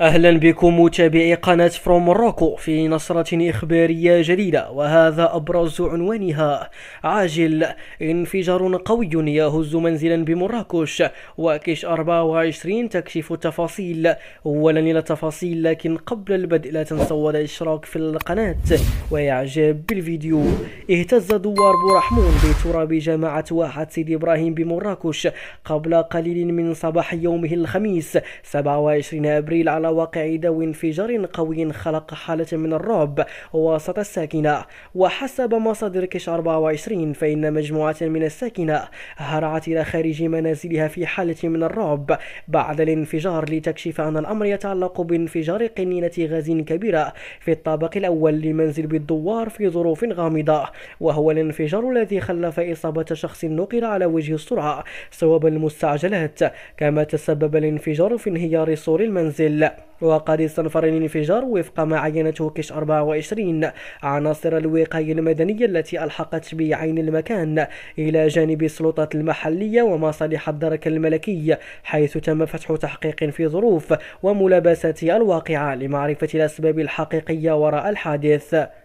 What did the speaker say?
أهلا بكم متابعي قناة فروم روكو في نصرة إخبارية جديدة وهذا أبرز عنوانها عاجل انفجار قوي يهز منزلا بمراكش وكش 24 تكشف التفاصيل ولن إلى التفاصيل لكن قبل البدء لا تنسوا الاشتراك في القناة وإعجاب بالفيديو اهتز دوار بورحمون بتراب جماعة واحد سيدي إبراهيم بمراكش قبل قليل من صباح يومه الخميس 27 أبريل على واقع دو انفجار قوي خلق حالة من الرعب وسط الساكنة وحسب مصادر كش 24 فإن مجموعة من الساكنة هرعت إلى خارج منازلها في حالة من الرعب بعد الانفجار لتكشف أن الأمر يتعلق بانفجار قنينة غاز كبيرة في الطابق الأول لمنزل بالدوار في ظروف غامضة وهو الانفجار الذي خلف إصابة شخص نقل على وجه السرعة صواب المستعجلات كما تسبب الانفجار في انهيار سور المنزل وقد استنفر الانفجار وفق ما عينته كش 24 عناصر الوقاية المدنية التي ألحقت بعين المكان إلى جانب السلطات المحلية ومصالح الدرك الملكي حيث تم فتح تحقيق في ظروف وملابسات الواقعة لمعرفة الأسباب الحقيقية وراء الحادث